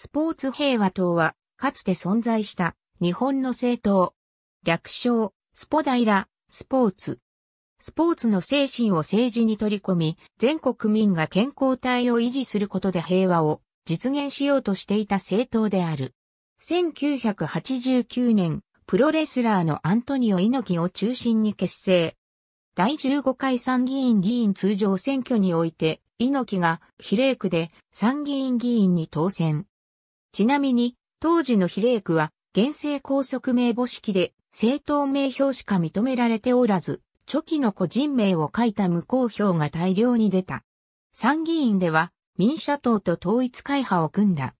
スポーツ平和党は、かつて存在した日本の政党。略称、スポダイラ、スポーツ。スポーツの精神を政治に取り込み、全国民が健康体を維持することで平和を実現しようとしていた政党である。1989年、プロレスラーのアントニオ猪木を中心に結成。第15回参議院議員通常選挙において、猪木が比例区で参議院議員に当選。ちなみに、当時の比例区は、現政拘束名簿式で、政党名表しか認められておらず、初期の個人名を書いた無効票が大量に出た。参議院では、民社党と統一会派を組んだ。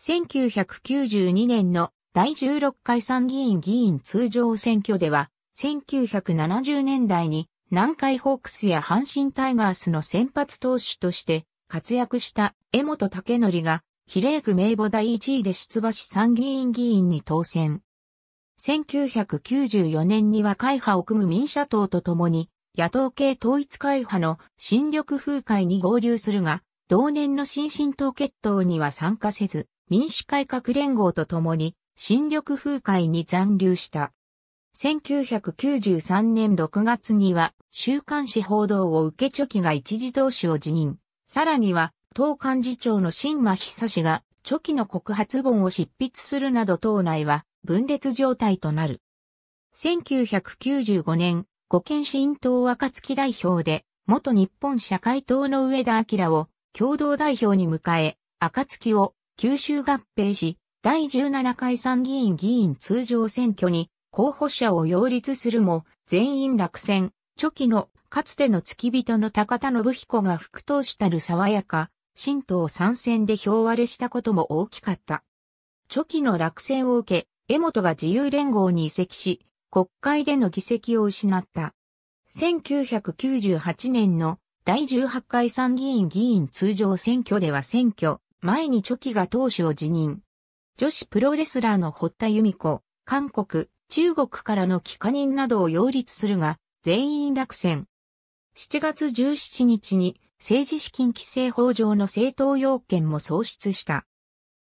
1992年の第16回参議院議員通常選挙では、1970年代に南海ホークスや阪神タイガースの先発投手として活躍した江本武則が比例区名簿第1位で出馬し参議院議員に当選。1994年には会派を組む民社党と共に、野党系統一会派の新緑風会に合流するが、同年の新進党決闘には参加せず、民主改革連合と共に、新緑風会に残留した。1993年6月には、週刊誌報道を受けチョキが一時同資を辞任。さらには、党幹事長の新馬久志が、初期の告発本を執筆するなど党内は分裂状態となる。1995年、五県新党若月代表で、元日本社会党の上田明を共同代表に迎え、月を九州合併し、第17回参議院議員通常選挙に候補者を擁立するも、全員落選、初期のかつての付き人の高田信彦が副党主たる爽やか、新党参戦で票割れしたことも大きかった。初期の落選を受け、江本が自由連合に移籍し、国会での議席を失った。1998年の第18回参議院議員通常選挙では選挙、前に初期が党首を辞任。女子プロレスラーの堀田由美子、韓国、中国からの帰化人などを擁立するが、全員落選。7月17日に政治資金規制法上の政党要件も創出した。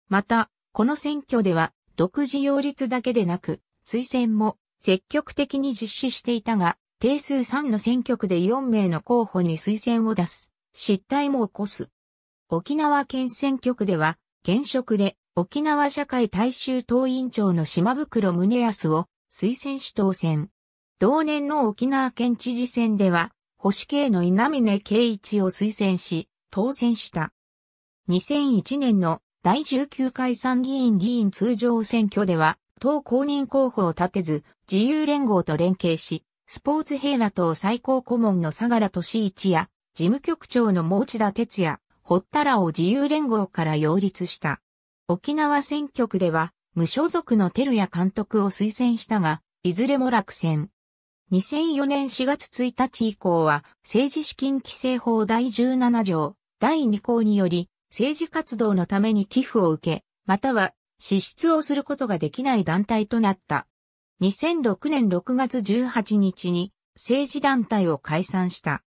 また、この選挙では、独自擁立だけでなく、推薦も積極的に実施していたが、定数3の選挙区で4名の候補に推薦を出す、失態も起こす。沖縄県選挙区では、現職で沖縄社会大衆党委員長の島袋宗康を推薦し当選。同年の沖縄県知事選では、保守系の稲峰圭一を推薦し、当選した。2001年の第19回参議院議員通常選挙では、党公認候補を立てず、自由連合と連携し、スポーツ平和党最高顧問の相良俊一や、事務局長の持田哲也、堀田らを自由連合から擁立した。沖縄選挙区では、無所属の照屋監督を推薦したが、いずれも落選。2004年4月1日以降は、政治資金規正法第17条、第2項により、政治活動のために寄付を受け、または支出をすることができない団体となった。2006年6月18日に政治団体を解散した。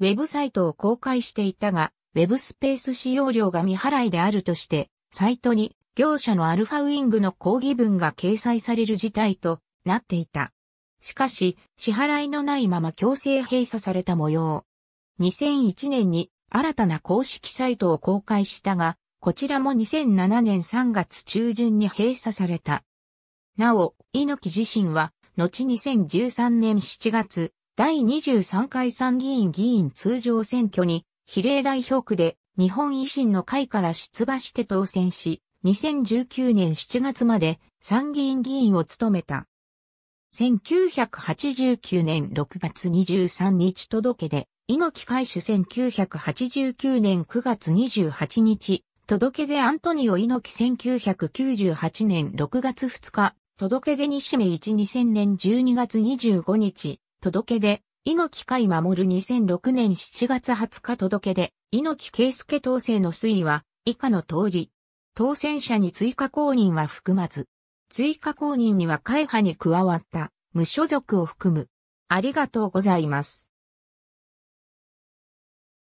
ウェブサイトを公開していたが、ウェブスペース使用料が未払いであるとして、サイトに業者のアルファウィングの講義文が掲載される事態となっていた。しかし、支払いのないまま強制閉鎖された模様。2001年に新たな公式サイトを公開したが、こちらも2007年3月中旬に閉鎖された。なお、猪木自身は、後2013年7月、第23回参議院議員通常選挙に、比例代表区で日本維新の会から出馬して当選し、2019年7月まで参議院議員を務めた。1989年6月23日届けで、猪木海主1989年9月28日、届けでアントニオ猪木1998年6月2日、届けで西目一2000年12月25日、届けで猪木海守2006年7月20日届けで、猪木圭介当選の推移は、以下の通り、当選者に追加公認は含まず、追加公認には会派に加わった無所属を含む。ありがとうございます。